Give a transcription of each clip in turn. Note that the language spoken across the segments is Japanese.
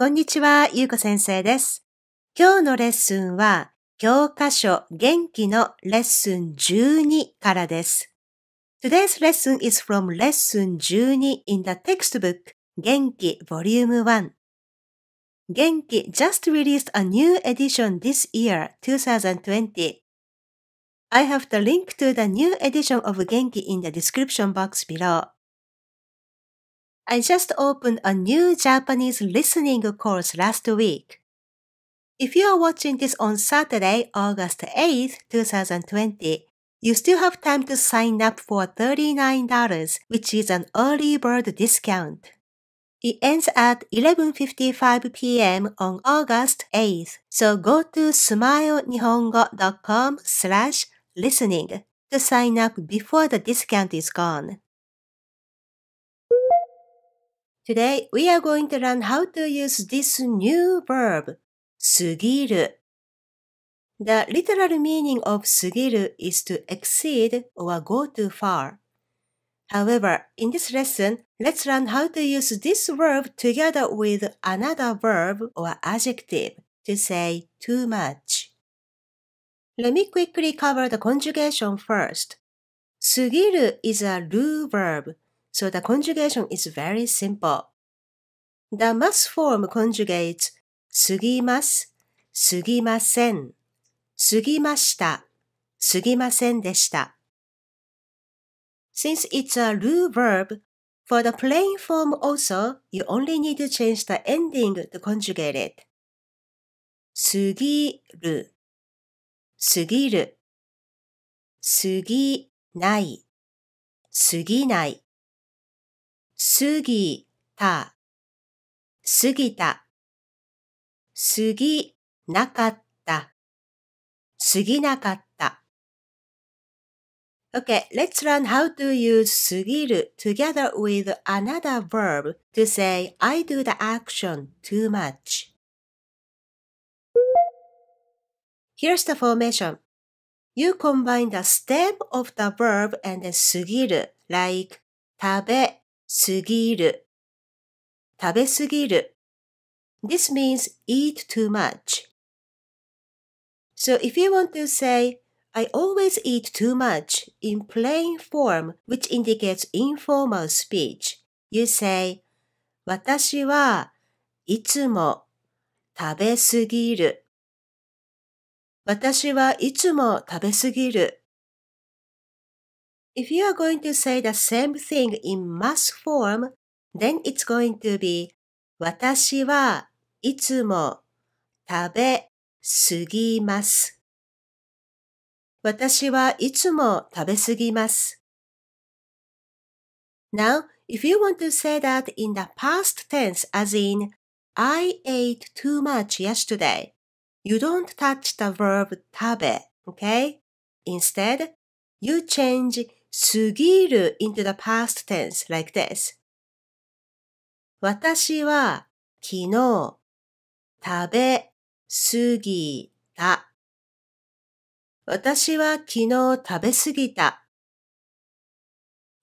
こんにちは、ゆうこ先生です。今日のレッスンは、教科書元気のレッスン12からです。Today's lesson is from Lesson 12 in the textbook 元気 Volume 1. 元気 just released a new edition this year, 2020. I have the link to the new edition of 元気 in the description box below. I just opened a new Japanese listening course last week. If you are watching this on Saturday, August 8th, 2020, you still have time to sign up for $39, which is an early bird discount. It ends at 11.55 p.m. on August 8th, so go to smilenihongo.com slash listening to sign up before the discount is gone. Today, we are going to learn how to use this new verb, sugiru. The literal meaning of sugiru is to exceed or go too far. However, in this lesson, let's learn how to use this verb together with another verb or adjective to say too much. Let me quickly cover the conjugation first. Sugiru is a root verb So the conjugation is very simple. The must form conjugates すぎます、すぎません、すぎました、すぎませんでした。Since it's a r u l verb, for the plain form also, you only need to change the ending to conjugate it. すぎる、すぎる、すぎない、すぎない。すぎた、すぎた。すぎなかった、すぎなかった。Okay, let's learn how to use すぎる together with another verb to say I do the action too much. Here's the formation. You combine the stem of the verb and すぎる like 食べすぎる、食べすぎる。This means eat too much. So if you want to say, I always eat too much in plain form, which indicates informal speech, you say, 私はいつも食べすぎる。私はいつも食べすぎる。If you are going to say the same thing in mass form, then it's going to be 私はいつも食べすぎます。私はいつも食べすぎます。Now, if you want to say that in the past tense as in I ate too much yesterday, you don't touch the verb 食べ okay? Instead, you change すぎる i into the past tense like this. 私は昨日食べ過ぎた。私は昨日食べ過ぎた。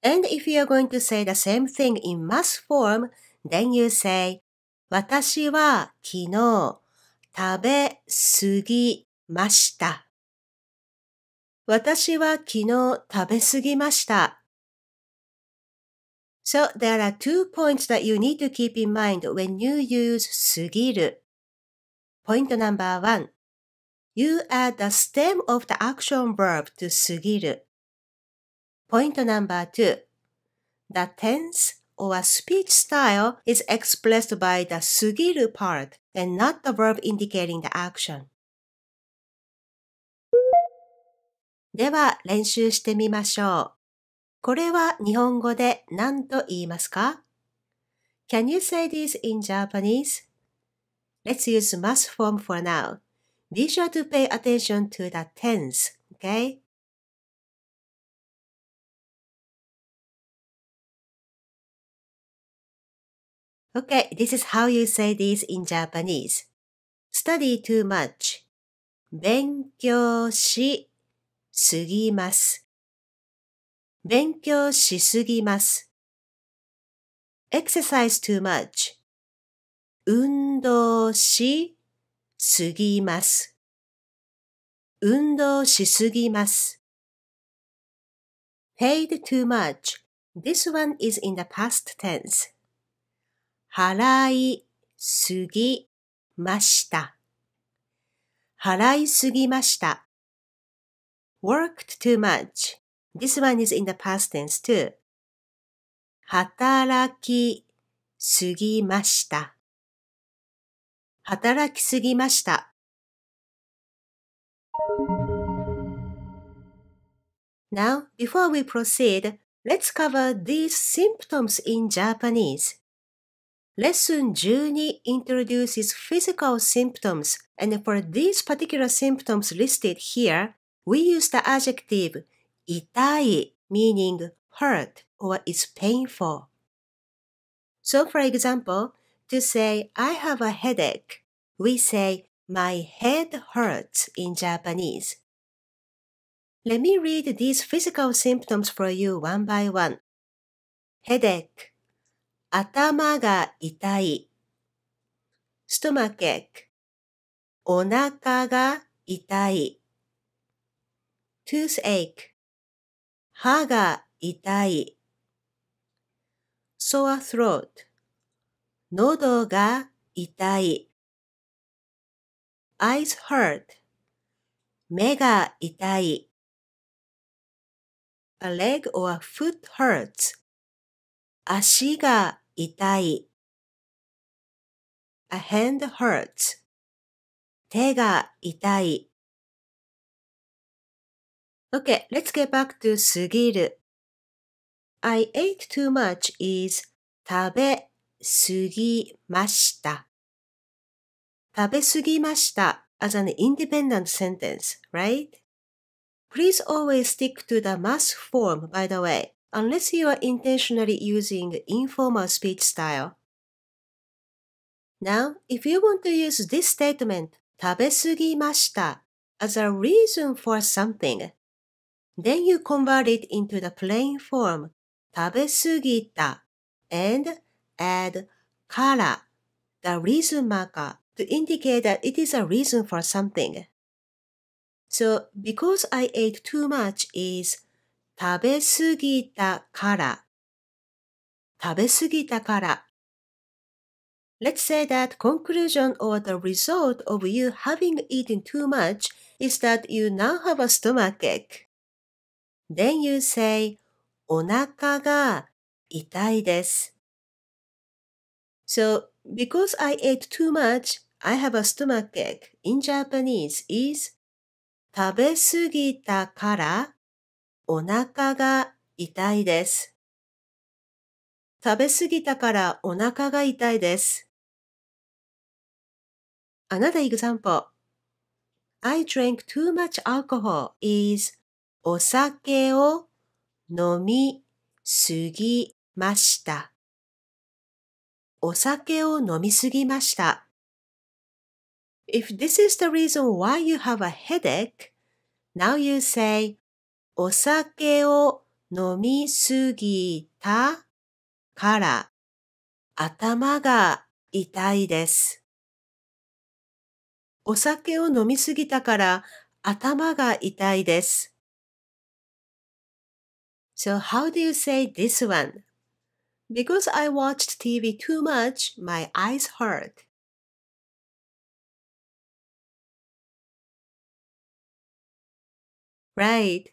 And if you're going to say the same thing in mass form, then you say 私は昨日食べ過ぎました。私は昨日食べ過ぎました。So there are two points that you need to keep in mind when you use すぎる。Point number one. You add the stem of the action verb to すぎる。Point number two. The tense or speech style is expressed by the すぎる part and not the verb indicating the action. では練習してみましょう。これは日本語で何と言いますか ?Can you say this in Japanese?Let's use must form for now. Be sure to pay attention to the tense, okay? okay, this is how you say this in Japanese. Study too much. 勉強しすぎます。勉強しすぎます。exercise too much. 運動しすぎます。運動しすぎます。paid too much. This one is in the past tense. 払いすぎました。払いすぎました。worked too much. This one is in the past tense too. 働きすぎました。働きすぎました。Now, before we proceed, let's cover these symptoms in Japanese. Lesson 12 introduces physical symptoms, and for these particular symptoms listed here, we use the adjective itai meaning hurt or is painful. So for example, to say I have a headache, we say my head hurts in Japanese. Let me read these physical symptoms for you one by one. Headache 頭が痛い Stomach お腹が痛い toothache 歯が痛い sore throat 喉が痛い eyes hurt 目が痛い a leg or a foot hurts 足が痛い a hand hurts 手が痛い Okay, let's get back to すぎる。I ate too much is 食べすぎました。食べすぎました as an independent sentence, right? Please always stick to the mass form, by the way, unless you are intentionally using informal speech style. Now, if you want to use this statement, 食べすぎました as a reason for something, Then you convert it into the plain form 食べすぎた and add から the reason marker to indicate that it is a reason for something. So because I ate too much is 食べすぎたから食べすぎたから Let's say that conclusion or the result of you having eaten too much is that you now have a stomachache. Then you say お腹が痛いです。So, because I ate too much, I have a stomachache in Japanese is 食べ過ぎたからお腹が痛いです。食べ過ぎたからお腹が痛いです。Another example I drank too much alcohol is お酒を飲みすぎました。お酒を飲みすぎました。If this is the reason why you have a headache, now you say お酒を飲みすぎたから頭が痛いです。お酒を飲みすぎたから頭が痛いです。So how do you say this one? Because I watched TV too much, my eyes hurt. テ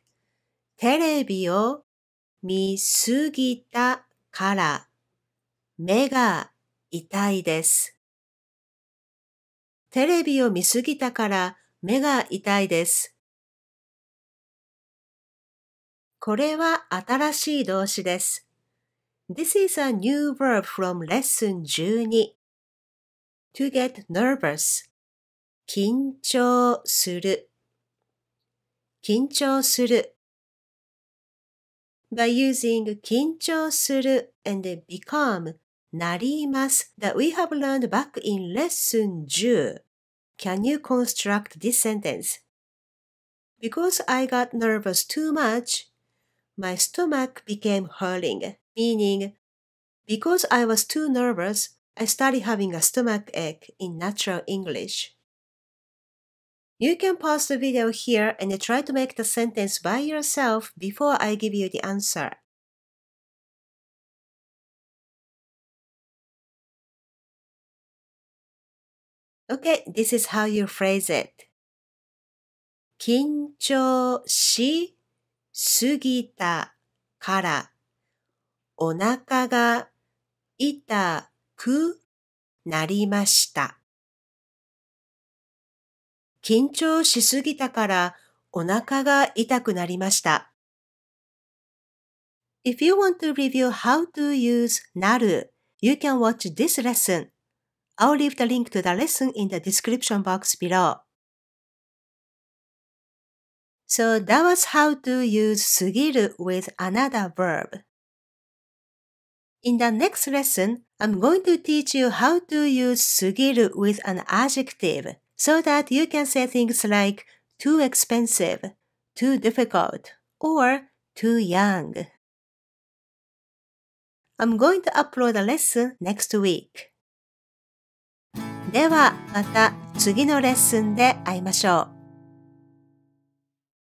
レビを見すぎたから目が痛いです。テレビを見すぎたから目が痛いです。これは新しい動詞です。This is a new verb from lesson 12. To get nervous. 緊張する。緊張する。By using 緊張する and become なります that we have learned back in lesson 10. Can you construct this sentence? Because I got nervous too much, my stomach became hurling, meaning, because I was too nervous, I started having a stomach ache in natural English. You can pause the video here and try to make the sentence by yourself before I give you the answer. Okay, this is how you phrase it. 緊張し過ぎたからお腹が痛くなりました。緊張しすぎたからお腹が痛くなりました。If you want to review how to use なる you can watch this lesson. I'll leave the link to the lesson in the description box below. So that was how to use すぎる with another verb. In the next lesson, I'm going to teach you how to use すぎる with an adjective so that you can say things like too expensive, too difficult, or too young. I'm going to upload a lesson next week. ではまた次のレッスンで会いましょう。